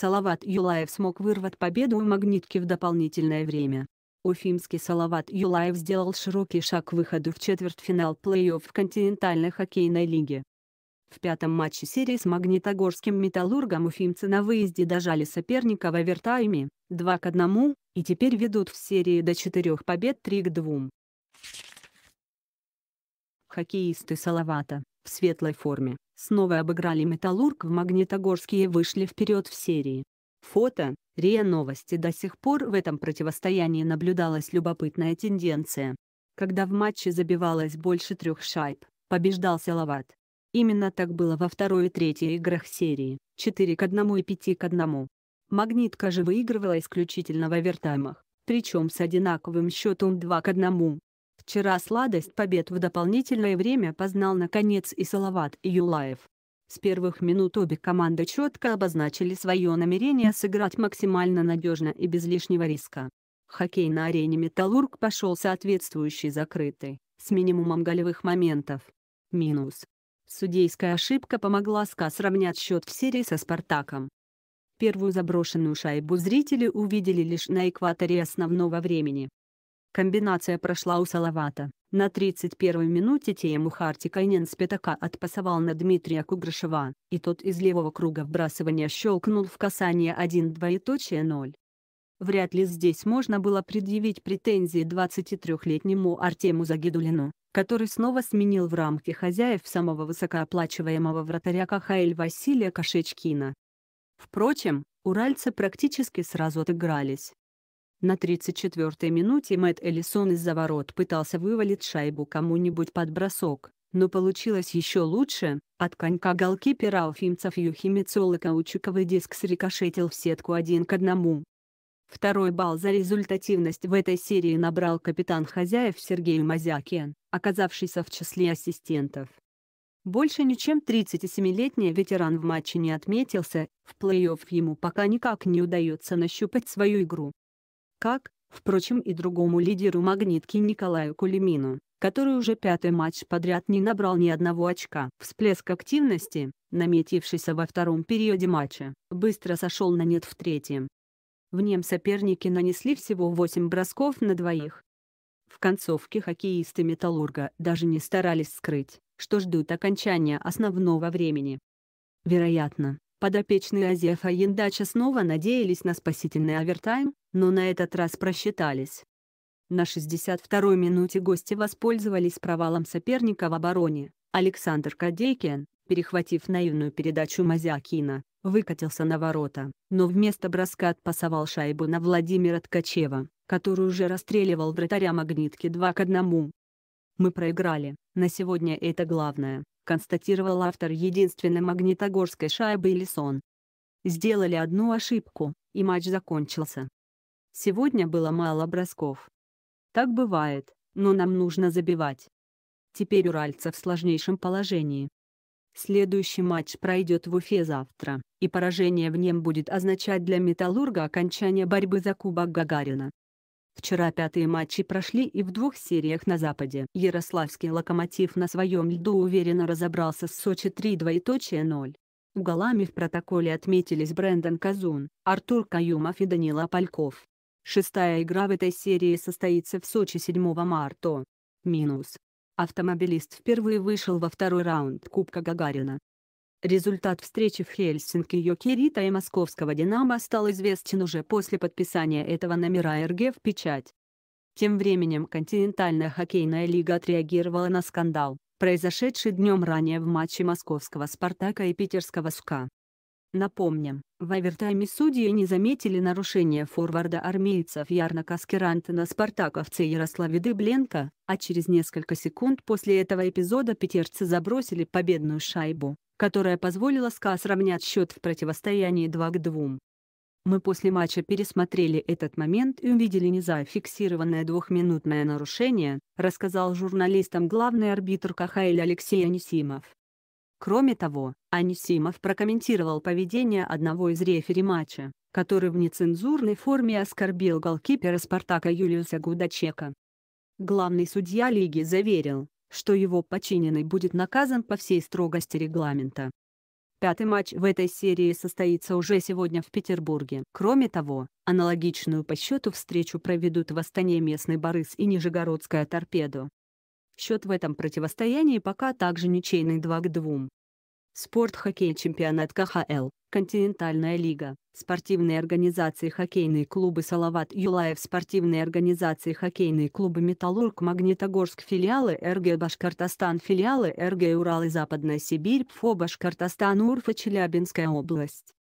Салават Юлаев смог вырвать победу у «Магнитки» в дополнительное время. Уфимский Салават Юлаев сделал широкий шаг к выходу в четвертьфинал плей-офф континентальной хоккейной лиги. В пятом матче серии с магнитогорским «Металлургом» уфимцы на выезде дожали соперника в овертайме, 2 к 1, и теперь ведут в серии до 4 побед 3 к 2. Хоккеисты Салавата, в светлой форме, снова обыграли «Металлург» в Магнитогорске и вышли вперед в серии. Фото, РИА Новости До сих пор в этом противостоянии наблюдалась любопытная тенденция. Когда в матче забивалось больше трех шайб, побеждал Салават. Именно так было во второй и третьей играх серии, 4 к 1 и 5 к 1. «Магнитка» же выигрывала исключительно в овертаймах, причем с одинаковым счетом 2 к 1. Вчера сладость побед в дополнительное время познал наконец и Салават и Юлаев. С первых минут обе команды четко обозначили свое намерение сыграть максимально надежно и без лишнего риска. Хоккей на арене «Металлург» пошел соответствующий закрытый, с минимумом голевых моментов. Минус. Судейская ошибка помогла СКА сравнять счет в серии со «Спартаком». Первую заброшенную шайбу зрители увидели лишь на экваторе основного времени. Комбинация прошла у Салавата. На 31-й минуте Тему Харти Кайнен с пятака отпасовал на Дмитрия Кугрышева, и тот из левого круга вбрасывания щелкнул в касание 1 двоеточие 0. Вряд ли здесь можно было предъявить претензии 23-летнему Артему Загидулину, который снова сменил в рамке хозяев самого высокооплачиваемого вратаря Кахаэль Василия Кошечкина. Впрочем, уральцы практически сразу отыгрались. На 34-й минуте Мэтт Эллисон из-за ворот пытался вывалить шайбу кому-нибудь под бросок, но получилось еще лучше. От конька голкипера уфимцев Юхи каучуковый диск срикошетил в сетку один к одному. Второй балл за результативность в этой серии набрал капитан хозяев Сергей Мазякин, оказавшийся в числе ассистентов. Больше ничем 37-летний ветеран в матче не отметился, в плей-офф ему пока никак не удается нащупать свою игру как, впрочем, и другому лидеру «Магнитки» Николаю Кулемину, который уже пятый матч подряд не набрал ни одного очка. Всплеск активности, наметившийся во втором периоде матча, быстро сошел на нет в третьем. В нем соперники нанесли всего 8 бросков на двоих. В концовке хоккеисты «Металлурга» даже не старались скрыть, что ждут окончания основного времени. Вероятно, Подопечные Азефа Яндача снова надеялись на спасительный овертайм, но на этот раз просчитались. На 62-й минуте гости воспользовались провалом соперника в обороне. Александр Кадейкин, перехватив наивную передачу Мазякина, выкатился на ворота, но вместо броска отпасовал шайбу на Владимира Ткачева, который уже расстреливал вратаря магнитки 2 к 1. Мы проиграли, на сегодня это главное, констатировал автор единственной магнитогорской шайбы Элисон. Сделали одну ошибку, и матч закончился. Сегодня было мало бросков. Так бывает, но нам нужно забивать. Теперь уральцы в сложнейшем положении. Следующий матч пройдет в Уфе завтра, и поражение в нем будет означать для «Металлурга» окончание борьбы за Кубок Гагарина. Вчера пятые матчи прошли и в двух сериях на Западе. Ярославский «Локомотив» на своем льду уверенно разобрался с Сочи 3-2.0. Голами в протоколе отметились Брэндон Казун, Артур Каюмов и Данила Польков. Шестая игра в этой серии состоится в Сочи 7 марта. Минус. Автомобилист впервые вышел во второй раунд Кубка Гагарина. Результат встречи в Хельсинки Йокерита и московского «Динамо» стал известен уже после подписания этого номера РГ в печать. Тем временем континентальная хоккейная лига отреагировала на скандал, произошедший днем ранее в матче московского «Спартака» и питерского «СКА». Напомним, в овертайме судьи не заметили нарушения форварда армейцев Ярна Каскеранта на спартаковце Ярославе Дыбленко, а через несколько секунд после этого эпизода питерцы забросили победную шайбу, которая позволила СКА сравнять счет в противостоянии 2 к 2. Мы после матча пересмотрели этот момент и увидели незафиксированное двухминутное нарушение, рассказал журналистам главный арбитр КХЛ Алексей Анисимов. Кроме того, Анисимов прокомментировал поведение одного из рефери матча, который в нецензурной форме оскорбил голкипера «Спартака» Юлиуса Гудачека. Главный судья лиги заверил, что его подчиненный будет наказан по всей строгости регламента. Пятый матч в этой серии состоится уже сегодня в Петербурге. Кроме того, аналогичную по счету встречу проведут в Астане местный Борис и Нижегородская торпеда. Счет в этом противостоянии пока также ничейный 2 к 2. Спорт-хоккей чемпионат КХЛ, Континентальная лига, спортивные организации хоккейные клубы Салават Юлаев спортивные организации хоккейные клубы Металлург Магнитогорск филиалы РГ Башкортостан филиалы РГ Урал и Западная Сибирь ФО Башкортостан Урфа Челябинская область